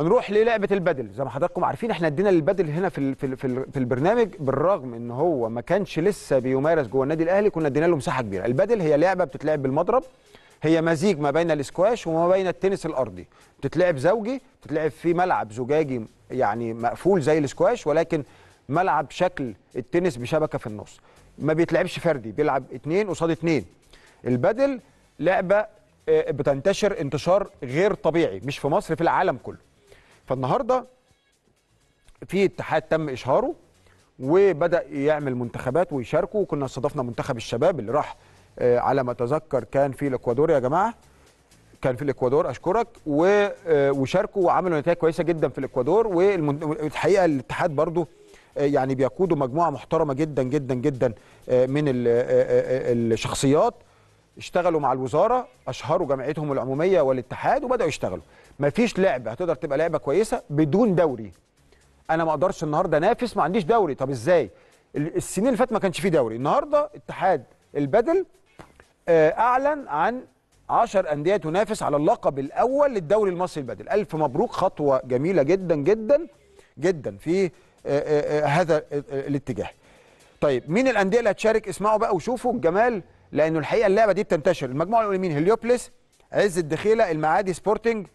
هنروح للعبه البدل زي ما حضراتكم عارفين احنا ادينا للبدل هنا في في في البرنامج بالرغم ان هو ما كانش لسه بيمارس جوه النادي الاهلي كنا ادينا له مساحه كبيره البدل هي لعبه بتتلعب بالمضرب هي مزيج ما بين الاسكواش وما بين التنس الارضي بتتلعب زوجي بتتلعب في ملعب زجاجي يعني مقفول زي الاسكواش ولكن ملعب شكل التنس بشبكه في النص ما بيتلعبش فردي بيلعب اتنين قصاد اتنين البدل لعبه آه، بتنتشر انتشار غير طبيعي مش في مصر في العالم كله فالنهارده في اتحاد تم اشهاره وبدا يعمل منتخبات ويشاركوا وكنا استضفنا منتخب الشباب اللي راح آه، على ما اتذكر كان في الاكوادور يا جماعه كان في الاكوادور اشكرك آه، وشاركوا وعملوا نتائج كويسه جدا في الاكوادور والحقيقه الاتحاد برضو آه، يعني بيقودوا مجموعه محترمه جدا جدا جدا من الشخصيات اشتغلوا مع الوزاره اشهروا جمعيتهم العموميه والاتحاد وبداوا يشتغلوا مفيش لعبه هتقدر تبقى لعبه كويسه بدون دوري انا ما اقدرش النهارده انافس ما عنديش دوري طب ازاي السنين اللي فاتت ما كانش فيه دوري النهارده اتحاد البدل آه، اعلن عن 10 انديه تنافس على اللقب الاول للدوري المصري البدل الف مبروك خطوه جميله جدا جدا جدا في آه، آه، هذا الاتجاه طيب مين الانديه اللي هتشارك اسمعوا بقى وشوفوا الجمال لانه الحقيقه اللعبه دي بتنتشر المجموعه الاولى مين هليوبلس عز الدخيله المعادي سبورتنج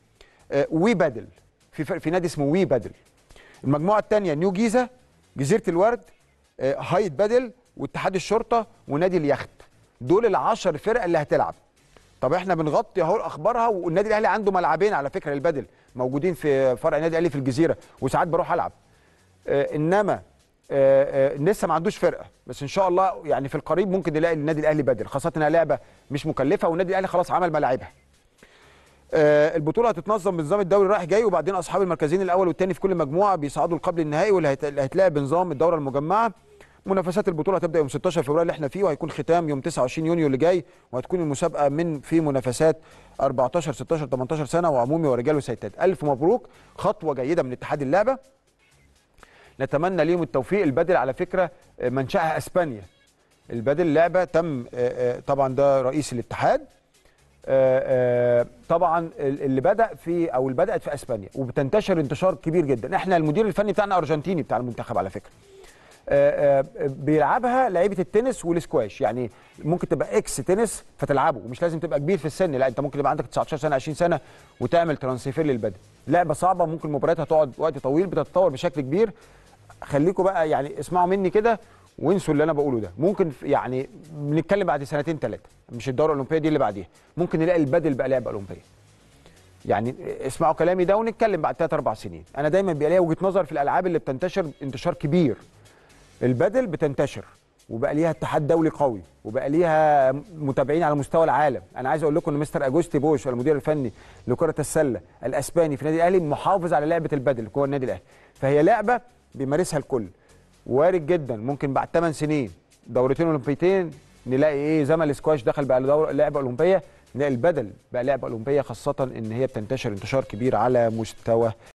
آه، وي بدل في في نادي اسمه وي بدل المجموعه الثانيه نيو جيزه جزيره الورد آه، هايت بدل واتحاد الشرطه ونادي اليخت دول العشر فرق اللي هتلعب طب احنا بنغطي اهو اخبارها والنادي الاهلي عنده ملعبين على فكره للبدل موجودين في فرع النادي الاهلي في الجزيره وساعات بروح العب آه، انما آه، آه، لسه ما عندوش فرقه بس ان شاء الله يعني في القريب ممكن نلاقي النادي الاهلي بدل خاصه انها لعبه مش مكلفه والنادي الاهلي خلاص عمل ملاعبها آه، البطوله هتتنظم بنظام الدوري رايح جاي وبعدين اصحاب المركزين الاول والثاني في كل مجموعه بيصعدوا لقبل النهائي واللي هيتلعب بنظام الدوره المجمعه منافسات البطوله هتبدا يوم 16 فبراير اللي احنا فيه وهيكون ختام يوم 29 يونيو اللي جاي وهتكون المسابقه من في منافسات 14 16 18 سنه وعمومي ورجال وسيدات الف مبروك خطوه جيده من اتحاد اللعبه نتمنى ليهم التوفيق البدل على فكره آه، منشاها اسبانيا البدل لعبه تم آه، آه، طبعا ده رئيس الاتحاد طبعا اللي بدا في او اللي بدات في اسبانيا وبتنتشر انتشار كبير جدا احنا المدير الفني بتاعنا ارجنتيني بتاع المنتخب على فكره بيلعبها لعيبه التنس والسكواش يعني ممكن تبقى اكس تنس فتلعبه ومش لازم تبقى كبير في السن لا انت ممكن يبقى عندك 19 سنه 20 سنه وتعمل ترانسفير للبدل لعبه صعبه ممكن مبارياتها تقعد وقت طويل بتتطور بشكل كبير خليكم بقى يعني اسمعوا مني كده وانسوا اللي انا بقوله ده ممكن يعني بنتكلم بعد سنتين ثلاثه مش الدوره الاولمبيه دي اللي بعديها ممكن نلاقي البدل بقى لعبه اولمبيه يعني اسمعوا كلامي ده ونتكلم بعد ثلاث اربع سنين انا دايما بيبقى ليا وجهه نظر في الالعاب اللي بتنتشر انتشار كبير البدل بتنتشر وبقى ليها اتحاد دولي قوي وبقى ليها متابعين على مستوى العالم انا عايز اقول لكم ان مستر اجوستي بوش المدير الفني لكره السله الاسباني في النادي الاهلي محافظ على لعبه البدل جوه النادي الاهلي فهي لعبه بيمارسها الكل وارد جدا ممكن بعد 8 سنين دورتين اولمبيتين نلاقي ايه زي ما الاسكواش دخل بقى لعبه اولمبيه نلاقي البدل بقى لعبه اولمبيه خاصه ان هي بتنتشر انتشار كبير على مستوى